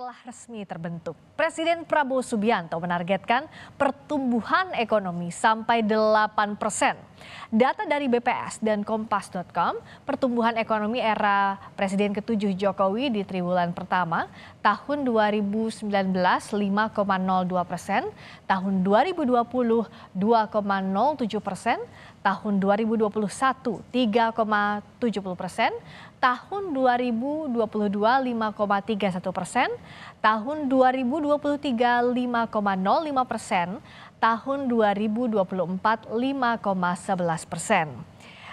telah resmi terbentuk. Presiden Prabowo Subianto menargetkan pertumbuhan ekonomi sampai 8 persen Data dari BPS dan Kompas.com, pertumbuhan ekonomi era Presiden ke-7 Jokowi di triwulan pertama tahun 2019 5,02 persen, tahun 2020 2,07 persen, tahun 2021 3,70 persen, tahun 2022 5,31 persen, tahun 2023 5,05 persen, tahun 2024 5,11 persen.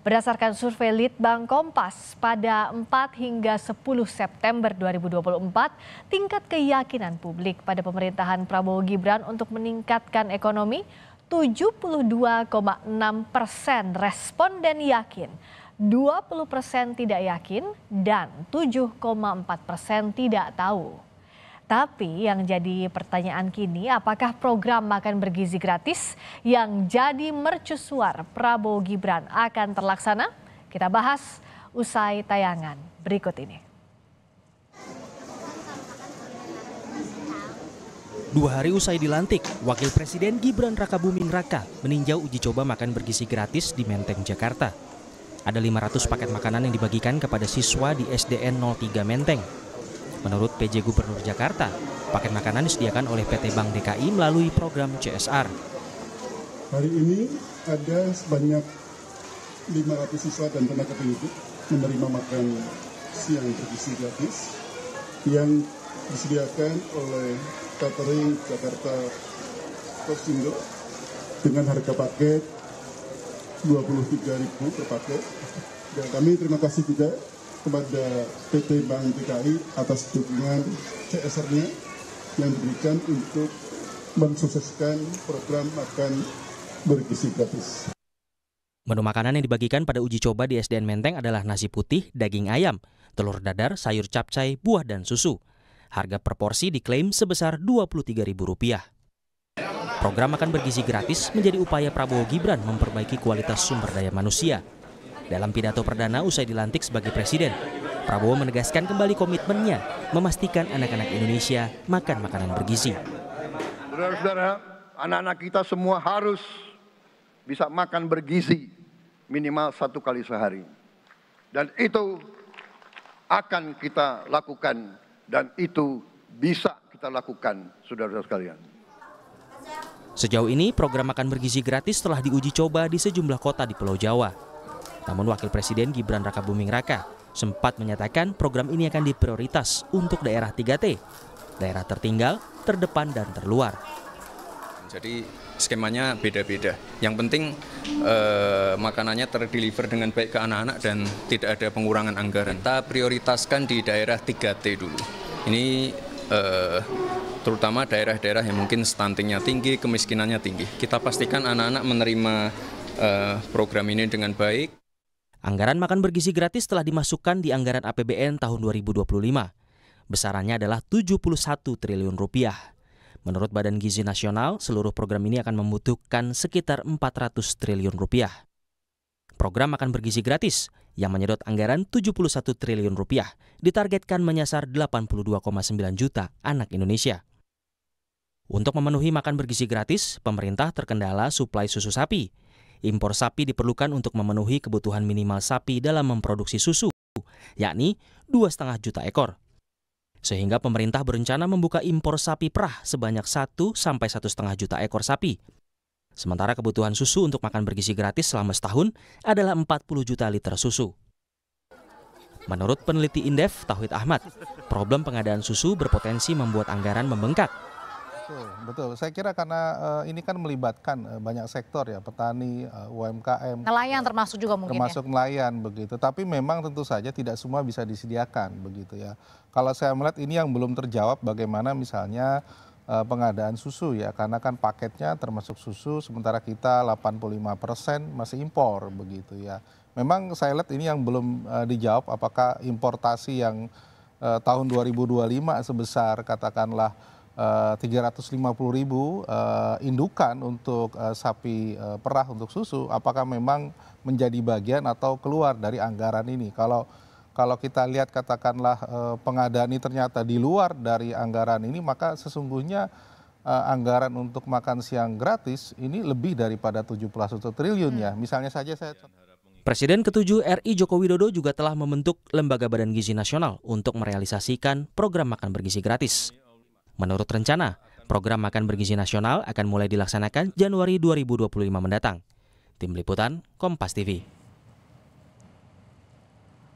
Berdasarkan survei Litbang Kompas, pada 4 hingga 10 September 2024, tingkat keyakinan publik pada pemerintahan Prabowo Gibran untuk meningkatkan ekonomi 72,6 persen responden yakin, 20 persen tidak yakin, dan 7,4 persen tidak tahu. Tapi yang jadi pertanyaan kini, apakah program makan bergizi gratis yang jadi mercusuar Prabowo Gibran akan terlaksana? Kita bahas usai tayangan berikut ini. Dua hari usai dilantik, Wakil Presiden Gibran Rakabuming Raka meninjau uji coba makan bergizi gratis di Menteng, Jakarta. Ada 500 paket makanan yang dibagikan kepada siswa di SDN 03 Menteng Menurut PJ Gubernur Jakarta, paket makanan disediakan oleh PT Bank DKI melalui program CSR. Hari ini ada sebanyak 500 siswa dan tenaga pendidik menerima makan siang berisi gratis yang disediakan oleh catering Jakarta Posindo dengan harga paket 23.000 per paket. Dan kami terima kasih juga kepada PT Bank DKI atas dukungan CSR-nya yang diberikan untuk mensukseskan program makan bergizi gratis. Menu makanan yang dibagikan pada uji coba di SDN Menteng adalah nasi putih, daging ayam, telur dadar, sayur capcay, buah dan susu. Harga per porsi diklaim sebesar Rp23.000. Program makan bergizi gratis menjadi upaya Prabowo Gibran memperbaiki kualitas sumber daya manusia dalam pidato perdana usai dilantik sebagai presiden, Prabowo menegaskan kembali komitmennya memastikan anak-anak Indonesia makan makanan bergizi. Saudara-saudara, anak-anak kita semua harus bisa makan bergizi minimal satu kali sehari. Dan itu akan kita lakukan dan itu bisa kita lakukan, saudara-saudara sekalian. Sejauh ini program makan bergizi gratis telah diuji coba di sejumlah kota di Pulau Jawa. Namun Wakil Presiden Gibran Raka Buming Raka sempat menyatakan program ini akan diprioritas untuk daerah 3T, daerah tertinggal, terdepan, dan terluar. Jadi skemanya beda-beda. Yang penting eh, makanannya terdeliver dengan baik ke anak-anak dan tidak ada pengurangan anggaran. Kita prioritaskan di daerah 3T dulu. Ini eh, terutama daerah-daerah yang mungkin stuntingnya tinggi, kemiskinannya tinggi. Kita pastikan anak-anak menerima eh, program ini dengan baik. Anggaran makan bergizi gratis telah dimasukkan di anggaran APBN tahun 2025. Besarannya adalah 71 triliun rupiah. Menurut Badan Gizi Nasional, seluruh program ini akan membutuhkan sekitar 400 triliun rupiah. Program makan bergizi gratis yang menyedot anggaran 71 triliun rupiah ditargetkan menyasar 82,9 juta anak Indonesia. Untuk memenuhi makan bergizi gratis, pemerintah terkendala suplai susu sapi impor sapi diperlukan untuk memenuhi kebutuhan minimal sapi dalam memproduksi susu, yakni 2,5 juta ekor. Sehingga pemerintah berencana membuka impor sapi perah sebanyak 1 sampai 1,5 juta ekor sapi. Sementara kebutuhan susu untuk makan bergizi gratis selama setahun adalah 40 juta liter susu. Menurut peneliti Indef Tauhid Ahmad, problem pengadaan susu berpotensi membuat anggaran membengkak betul betul saya kira karena eh, ini kan melibatkan eh, banyak sektor ya petani eh, umkm nelayan termasuk juga mungkin ya? termasuk ya? nelayan begitu tapi memang tentu saja tidak semua bisa disediakan begitu ya kalau saya melihat ini yang belum terjawab bagaimana misalnya pengadaan susu ya karena kan paketnya termasuk susu sementara kita 85% masih impor begitu ya. Memang saya lihat ini yang belum uh, dijawab apakah importasi yang uh, tahun 2025 sebesar katakanlah 350 eh, ribu eh, indukan untuk eh, sapi perah untuk susu, apakah memang menjadi bagian atau keluar dari anggaran ini? Kalau kalau kita lihat katakanlah pengadaan ini ternyata di luar dari anggaran ini, maka sesungguhnya anggaran untuk makan siang gratis ini lebih daripada 71 triliun ya. Hmm. Misalnya saja saya Presiden Ketujuh RI Joko Widodo juga telah membentuk Lembaga Badan Gizi Nasional untuk merealisasikan program makan bergizi gratis. Menurut rencana, program makan bergizi nasional akan mulai dilaksanakan Januari 2025 mendatang. Tim Liputan, Kompas TV.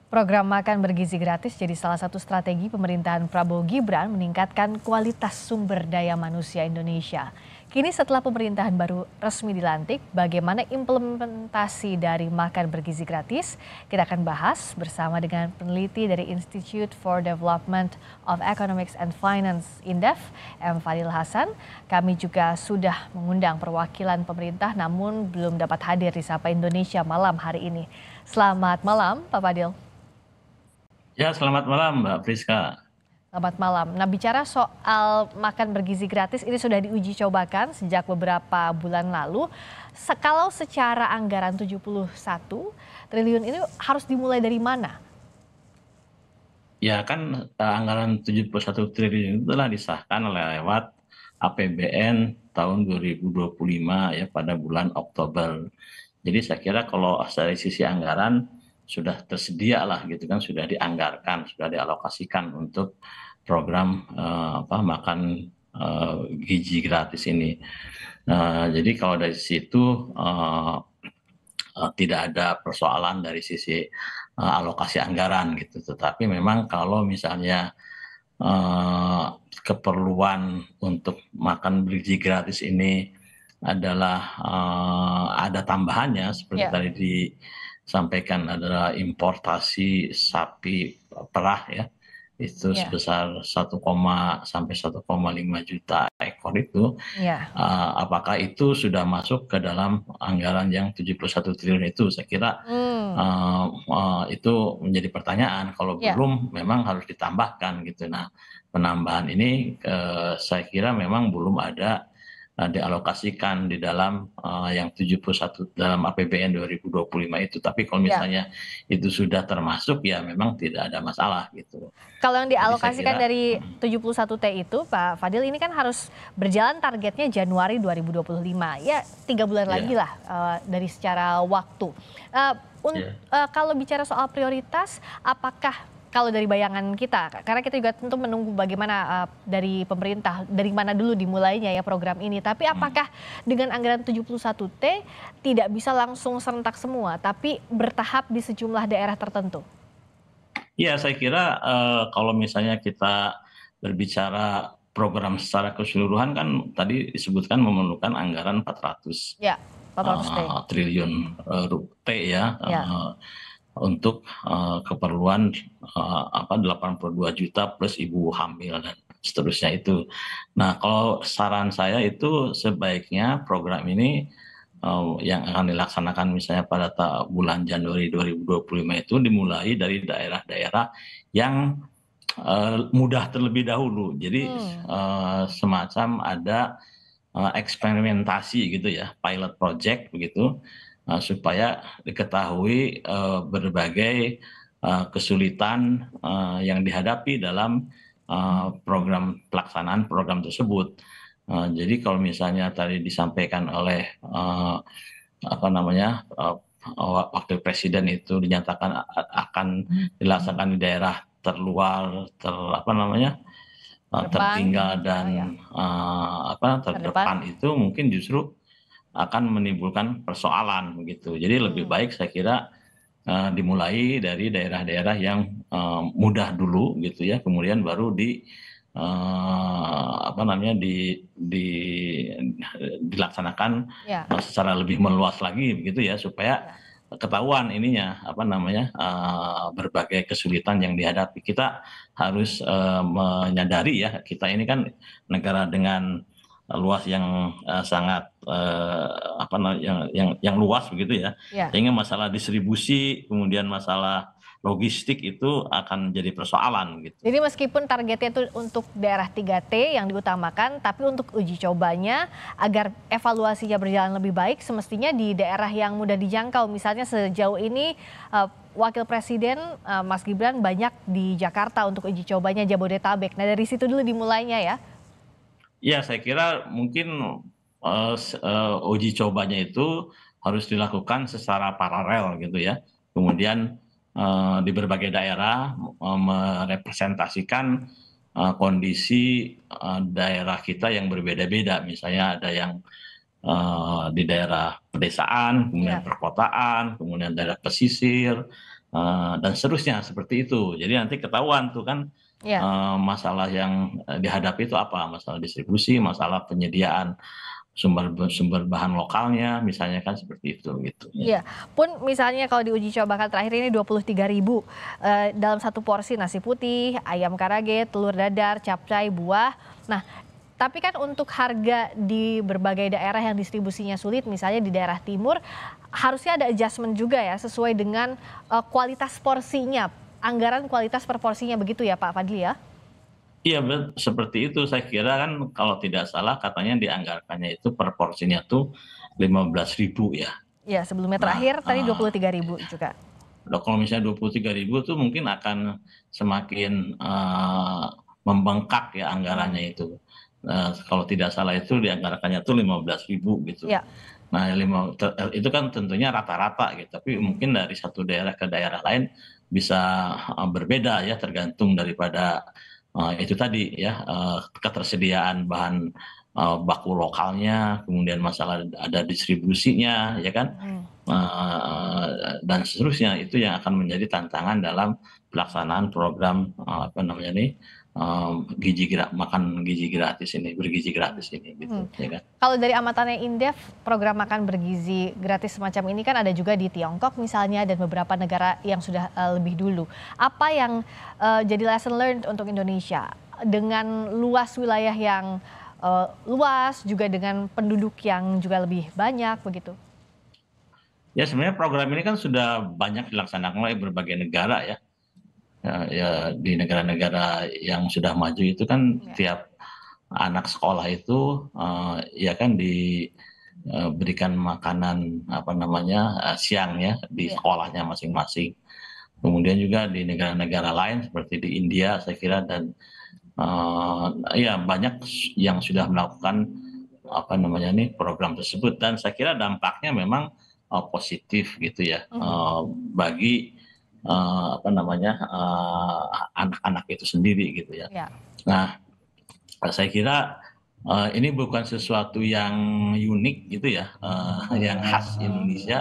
Program makan bergizi gratis jadi salah satu strategi pemerintahan Prabowo Gibran meningkatkan kualitas sumber daya manusia Indonesia. Kini setelah pemerintahan baru resmi dilantik, bagaimana implementasi dari makan bergizi gratis? Kita akan bahas bersama dengan peneliti dari Institute for Development of Economics and Finance, INDEF, M. Fadil Hasan. Kami juga sudah mengundang perwakilan pemerintah namun belum dapat hadir di Sapa Indonesia malam hari ini. Selamat malam, Pak Fadil. Ya, selamat malam Mbak Priska. Selamat malam. Nah bicara soal makan bergizi gratis ini sudah diuji cobakan sejak beberapa bulan lalu. Kalau secara anggaran 71 triliun ini harus dimulai dari mana? Ya kan eh, anggaran 71 triliun itu telah disahkan lewat APBN tahun 2025 ya pada bulan Oktober. Jadi saya kira kalau dari sisi anggaran sudah tersedia lah gitu kan sudah dianggarkan sudah dialokasikan untuk program uh, apa makan uh, gizi gratis ini uh, jadi kalau dari situ uh, uh, tidak ada persoalan dari sisi uh, alokasi anggaran gitu tetapi memang kalau misalnya uh, keperluan untuk makan gizi gratis ini adalah uh, ada tambahannya seperti yeah. tadi di sampaikan adalah importasi sapi perah ya itu yeah. sebesar 1, sampai 1,5 juta ekor itu yeah. Iya. uh, apakah itu sudah masuk ke dalam anggaran yang 71 triliun itu saya kira mm. uh, uh, itu menjadi pertanyaan kalau yeah. belum memang harus ditambahkan gitu nah penambahan ini uh, saya kira memang belum ada Eh, dialokasikan di dalam uh, yang 71 dalam APBN 2025 itu. Tapi kalau ya. misalnya ya. itu sudah termasuk ya memang tidak ada masalah gitu. Kalau yang dialokasikan kira, dari 71 hmm. T itu Pak Fadil ini kan harus berjalan targetnya Januari 2025. Ya tiga bulan ya. lagi lah uh, dari secara waktu. Uh, un, uh, kalau bicara soal prioritas apakah kalau dari bayangan kita karena kita juga tentu menunggu bagaimana uh, dari pemerintah dari mana dulu dimulainya ya program ini tapi apakah dengan anggaran 71T tidak bisa langsung serentak semua tapi bertahap di sejumlah daerah tertentu? Ya, saya kira uh, kalau misalnya kita berbicara program secara keseluruhan kan tadi disebutkan memerlukan anggaran 400 ya, Uh, triliun uh, T ya. ya. Uh, untuk uh, keperluan uh, apa 82 juta plus ibu hamil dan seterusnya itu. Nah, kalau saran saya itu sebaiknya program ini uh, yang akan dilaksanakan misalnya pada bulan Januari 2025 itu dimulai dari daerah-daerah yang uh, mudah terlebih dahulu. Jadi hmm. uh, semacam ada uh, eksperimentasi gitu ya, pilot project begitu Nah, supaya diketahui eh, berbagai eh, kesulitan eh, yang dihadapi dalam program pelaksanaan program tersebut. Jadi kalau misalnya tadi disampaikan oleh apa namanya wakil presiden itu dinyatakan akan dilaksanakan di daerah terluar ter apa namanya terdepan. tertinggal gitu, dan ya. uh, apa terdepan, terdepan itu mungkin justru akan menimbulkan persoalan begitu. Jadi lebih hmm. baik saya kira uh, dimulai dari daerah-daerah yang uh, mudah dulu gitu ya, kemudian baru di uh, apa namanya di, di dilaksanakan yeah. Ya. secara lebih meluas lagi begitu ya supaya yeah. ketahuan ininya apa namanya uh, berbagai kesulitan yang dihadapi. Kita harus uh, menyadari ya kita ini kan negara dengan luas yang uh, sangat uh, apa yang yang yang luas begitu ya. ya. Sehingga masalah distribusi kemudian masalah logistik itu akan jadi persoalan gitu. Jadi meskipun targetnya itu untuk daerah 3T yang diutamakan, tapi untuk uji cobanya agar evaluasinya berjalan lebih baik semestinya di daerah yang mudah dijangkau. Misalnya sejauh ini uh, Wakil Presiden Mas Gibran banyak di Jakarta untuk uji cobanya Jabodetabek. Nah dari situ dulu dimulainya ya ya saya kira mungkin eh, eh, uji cobanya itu harus dilakukan secara paralel gitu ya kemudian eh, di berbagai daerah merepresentasikan kondisi daerah kita yang berbeda-beda misalnya ada yang Uh, di daerah pedesaan, kemudian yeah. perkotaan, kemudian daerah pesisir, uh, dan seterusnya seperti itu. Jadi nanti ketahuan tuh kan yeah. Iya. uh, masalah yang eh, dihadapi itu apa masalah distribusi masalah penyediaan sumber sumber bahan lokalnya misalnya kan seperti itu gitu. Iya, pun misalnya kalau diuji coba kan terakhir ini dua puluh tiga ribu uh, dalam satu porsi nasi putih, ayam karage, telur dadar, capcay, buah. Nah, tapi kan untuk harga di berbagai daerah yang distribusinya sulit, misalnya di daerah timur, harusnya ada adjustment juga ya sesuai dengan eh, kualitas porsinya anggaran kualitas proporsinya begitu ya Pak Fadli ya? Iya, seperti itu. Saya kira kan kalau tidak salah katanya dianggarkannya itu proporsinya tuh ribu ya. Iya, sebelumnya nah, terakhir nah, tadi ah. tiga ribu juga. Kalau misalnya tiga ribu tuh mungkin akan semakin uh, membengkak ya anggarannya itu. Uh, kalau tidak salah itu dianggarkannya tuh ribu gitu. Ya. Nah, lima, eh, itu kan tentunya rata-rata gitu, tapi mungkin dari satu daerah ke daerah lain bisa eh, berbeda ya tergantung daripada uh, itu tadi ya uh, ketersediaan bahan uh, baku lokalnya, kemudian masalah ada distribusinya ya kan. Hmm. Uh, dan seterusnya itu yang akan menjadi tantangan dalam pelaksanaan program uh, apa namanya nih gizi gerak makan gizi gratis ini bergizi gratis ini gitu hmm. ya kan kalau dari amatannya Indef program makan bergizi gratis semacam ini kan ada juga di Tiongkok misalnya dan beberapa negara yang sudah uh, lebih dulu apa yang uh, jadi lesson learned untuk Indonesia dengan luas wilayah yang uh, luas juga dengan penduduk yang juga lebih banyak begitu Ya sebenarnya program ini kan sudah banyak dilaksanakan oleh berbagai negara ya Ya, ya, di negara-negara yang sudah maju itu kan ya. tiap anak sekolah itu uh, ya kan diberikan eh, uh, makanan apa namanya uh, siang ya di ya. sekolahnya masing-masing. Kemudian juga di negara-negara lain seperti di India saya kira dan uh, ya banyak yang sudah melakukan apa namanya nih program tersebut dan saya kira dampaknya memang uh, positif gitu ya uh, bagi uh, apa namanya eh, anak-anak uh, itu sendiri gitu ya. ya. Nah, saya kira uh, ini bukan sesuatu yang unik gitu ya, uh, yang khas ah. Indonesia,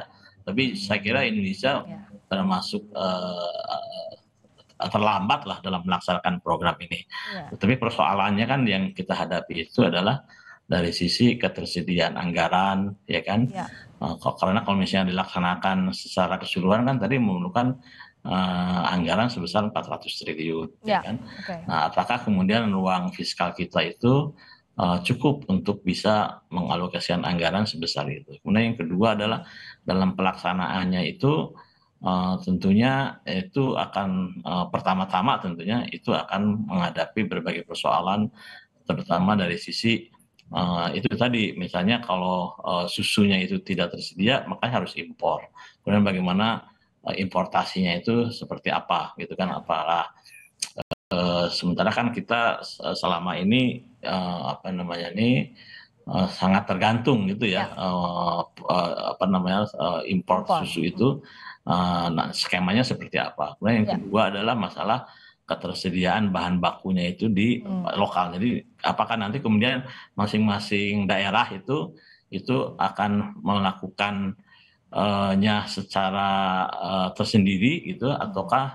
tapi saya kira Indonesia ya. termasuk uh, terlambat lah dalam melaksanakan program ini. Ya. Tapi persoalannya kan yang kita hadapi itu adalah dari sisi ketersediaan anggaran, ya kan? Ya. karena kalau misalnya dilaksanakan secara keseluruhan kan tadi memerlukan uh, anggaran sebesar 400 triliun. Ya. ya kan? Okay. Nah, apakah kemudian ruang fiskal kita itu uh, cukup untuk bisa mengalokasikan anggaran sebesar itu? Kemudian yang kedua adalah dalam pelaksanaannya itu uh, tentunya itu akan uh, pertama-tama tentunya itu akan menghadapi berbagai persoalan terutama dari sisi Uh, itu tadi misalnya kalau uh, susunya itu tidak tersedia maka harus impor. Kemudian bagaimana Eh, importasinya itu seperti apa gitu kan ya. apalah uh, sementara kan kita selama ini uh, apa namanya ini uh, sangat tergantung gitu ya, ya. apa namanya import, impor susu itu nah skemanya seperti apa kemudian yang ya. kedua adalah masalah ketersediaan bahan bakunya itu di hmm. lokal jadi apakah nanti kemudian masing-masing daerah itu itu akan melakukan Eh, nya secara eh, tersendiri gitu hmm. ataukah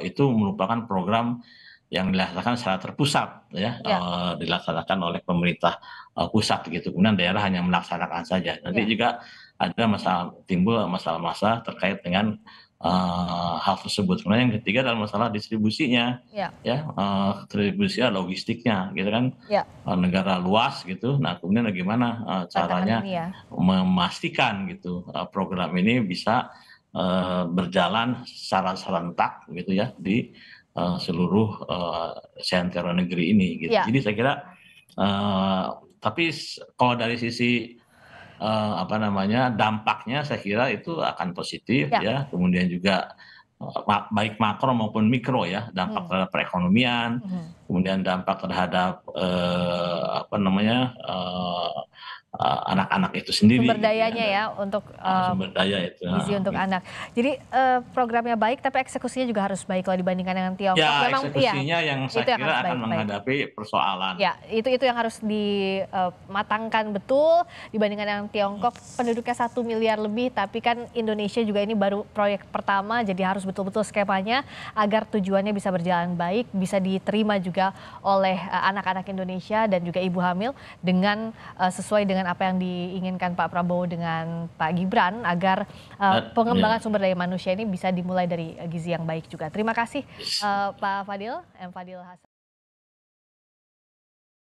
eh, itu merupakan program yang dilaksanakan secara terpusat ya, ya. Uh, dilaksanakan oleh pemerintah uh, pusat gitu kemudian daerah hanya melaksanakan saja nanti ya. juga ada masalah timbul masalah-masalah terkait dengan Eh, hal tersebut. Kemudian yang ketiga adalah masalah distribusinya, ya, ya uh, eh, distribusi logistiknya, gitu kan, ya. uh, negara luas gitu. Nah kemudian bagaimana uh, caranya ya. memastikan gitu uh, program ini bisa uh, berjalan secara serentak gitu ya di uh, seluruh uh, sentra negeri ini. Gitu. Ya. Jadi saya kira, uh, tapi kalau dari sisi eh, apa namanya dampaknya saya kira itu akan positif ya, ya. kemudian juga eh, baik makro maupun mikro ya dampak hmm. terhadap perekonomian hmm. kemudian dampak terhadap eh, apa namanya eh, Eh, anak-anak uh, itu sendiri. Sumber gitu ya, dayanya ya, ya untuk uh, sumber daya itu. Ya. Gizi untuk ya. anak. Jadi uh, programnya baik tapi eksekusinya juga harus baik kalau dibandingkan dengan Tiongkok. Ya, Memang, iya, eksekusinya ya, yang saya itu yang kira akan baik, menghadapi baik. persoalan. Ya, itu itu yang harus dimatangkan betul dibandingkan dengan Tiongkok penduduknya satu miliar lebih tapi kan Indonesia juga ini baru proyek pertama jadi harus betul-betul skemanya agar tujuannya bisa berjalan baik, bisa diterima juga oleh anak-anak uh, Indonesia dan juga ibu hamil dengan uh, sesuai dengan dengan apa yang diinginkan Pak Prabowo dengan Pak Gibran agar uh, pengembangan sumber daya manusia ini bisa dimulai dari gizi yang baik juga. Terima kasih uh, Pak Fadil, M Fadil Hasan.